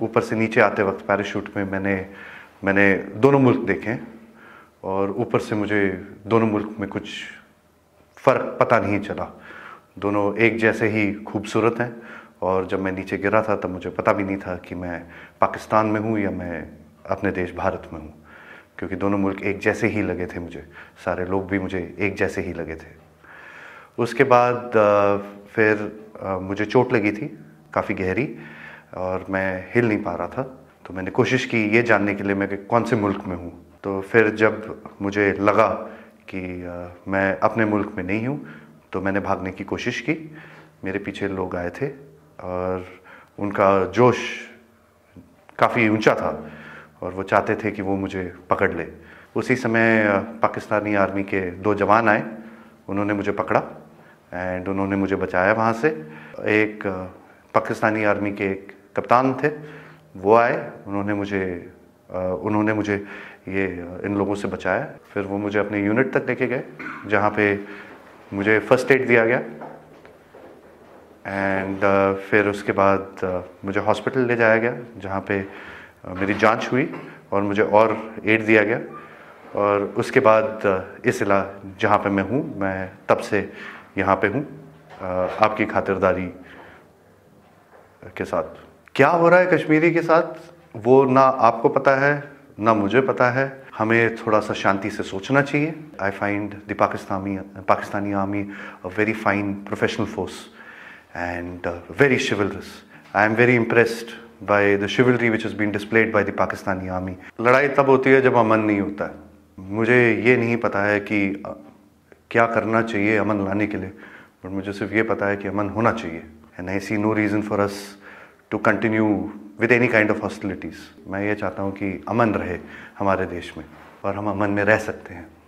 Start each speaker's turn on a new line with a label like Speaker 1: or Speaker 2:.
Speaker 1: ऊपर से नीचे आते वक्त पैराशूट में मैंने मैंने दोनों मुल्क देखे और ऊपर से मुझे दोनों मुल्क में कुछ फ़र्क पता नहीं चला दोनों एक जैसे ही खूबसूरत हैं और जब मैं नीचे गिरा था तब मुझे पता भी नहीं था कि मैं पाकिस्तान में हूँ या मैं अपने देश भारत में हूँ क्योंकि दोनों मुल्क एक जैसे ही लगे थे मुझे सारे लोग भी मुझे एक जैसे ही लगे थे उसके बाद फिर मुझे चोट लगी थी काफ़ी गहरी और मैं हिल नहीं पा रहा था तो मैंने कोशिश की ये जानने के लिए मैं कि कौन से मुल्क में हूँ तो फिर जब मुझे लगा कि मैं अपने मुल्क में नहीं हूँ तो मैंने भागने की कोशिश की मेरे पीछे लोग आए थे और उनका जोश काफ़ी ऊंचा था और वो चाहते थे कि वो मुझे पकड़ ले उसी समय पाकिस्तानी आर्मी के दो जवान आए उन्होंने मुझे पकड़ा एंड उन्होंने मुझे बचाया वहाँ से एक पाकिस्तानी आर्मी के एक कप्तान थे वो आए उन्होंने मुझे उन्होंने मुझे ये इन लोगों से बचाया फिर वो मुझे अपने यूनिट तक लेके गए जहाँ पे मुझे फर्स्ट एड दिया गया एंड uh, फिर उसके बाद uh, मुझे हॉस्पिटल ले जाया गया जहाँ पे uh, मेरी जांच हुई और मुझे और एड दिया गया और उसके बाद uh, इस इला जहाँ पे मैं हूँ मैं तब से यहाँ पे हूँ uh, आपकी खातिरदारी के साथ क्या हो रहा है कश्मीरी के साथ वो ना आपको पता है ना मुझे पता है हमें थोड़ा सा शांति से सोचना चाहिए I find the Pakistani Pakistani army a very fine professional force and very chivalrous I am very impressed by the chivalry which is been displayed by the Pakistani army लड़ाई तब होती है जब अमन नहीं होता है मुझे ये नहीं पता है कि क्या करना चाहिए अमन लाने के लिए बट मुझे सिर्फ ये पता है कि अमन होना चाहिए and I see no reason for us to continue with any kind of hostilities मैं ये चाहता हूँ कि अमन रहे हमारे देश में और हम अमन में रह सकते हैं